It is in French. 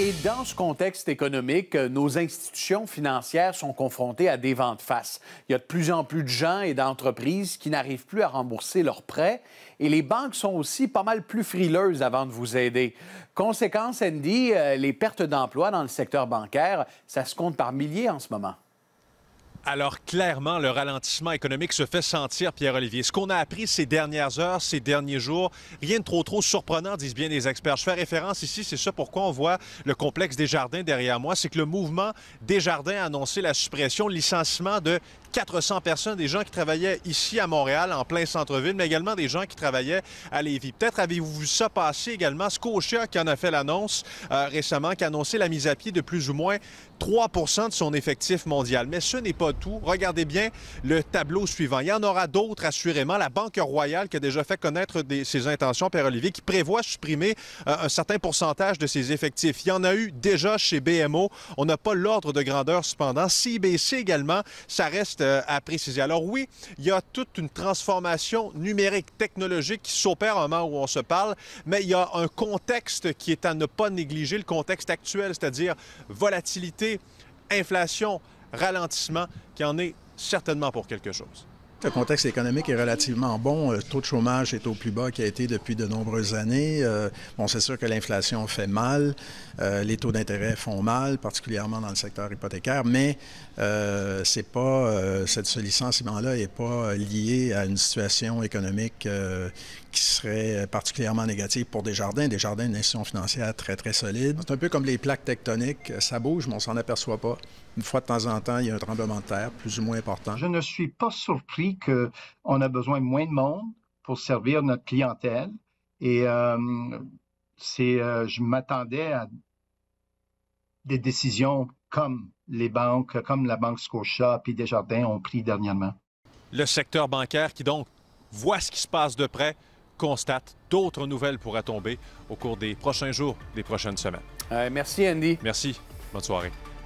Et dans ce contexte économique, euh, nos institutions financières sont confrontées à des ventes de face. Il y a de plus en plus de gens et d'entreprises qui n'arrivent plus à rembourser leurs prêts et les banques sont aussi pas mal plus frileuses avant de vous aider. Conséquence, Andy, euh, les pertes d'emplois dans le secteur bancaire, ça se compte par milliers en ce moment. Alors clairement, le ralentissement économique se fait sentir, Pierre-Olivier. Ce qu'on a appris ces dernières heures, ces derniers jours, rien de trop trop surprenant, disent bien les experts. Je fais référence ici, c'est ça pourquoi on voit le complexe des jardins derrière moi, c'est que le mouvement des jardins a annoncé la suppression, le licenciement de 400 personnes, des gens qui travaillaient ici à Montréal, en plein centre-ville, mais également des gens qui travaillaient à Lévis. Peut-être avez-vous vu ça passer également. Scotia qui en a fait l'annonce euh, récemment, qui a annoncé la mise à pied de plus ou moins 3 de son effectif mondial. Mais ce n'est pas tout. Regardez bien le tableau suivant. Il y en aura d'autres, assurément. La Banque royale qui a déjà fait connaître ses intentions, Père olivier qui prévoit supprimer euh, un certain pourcentage de ses effectifs. Il y en a eu déjà chez BMO. On n'a pas l'ordre de grandeur, cependant. CBC également, ça reste euh, à préciser. Alors oui, il y a toute une transformation numérique, technologique qui s'opère au moment où on se parle, mais il y a un contexte qui est à ne pas négliger, le contexte actuel, c'est-à-dire volatilité, inflation, ralentissement qui en est certainement pour quelque chose. Le contexte économique est relativement bon. Le euh, taux de chômage est au plus bas qu'il a été depuis de nombreuses années. Euh, bon, c'est sûr que l'inflation fait mal. Euh, les taux d'intérêt font mal, particulièrement dans le secteur hypothécaire, mais c'est pas, cette, ce licenciement-là n'est pas lié à une situation économique qui serait particulièrement négative pour Desjardins. Desjardins, une institution financière très, très solide. C'est un peu comme les plaques tectoniques. Ça bouge, mais on s'en aperçoit pas. Une fois de temps en temps, il y a un tremblement de terre, plus ou moins important. Je ne suis pas surpris qu'on a besoin de moins de monde pour servir notre clientèle. Et euh, c'est, euh, je m'attendais à des décisions comme les banques, comme la Banque Scotia puis Desjardins ont pris dernièrement. Le secteur bancaire qui donc voit ce qui se passe de près, constate d'autres nouvelles pourraient tomber au cours des prochains jours, des prochaines semaines. Euh, merci Andy. Merci. Bonne soirée.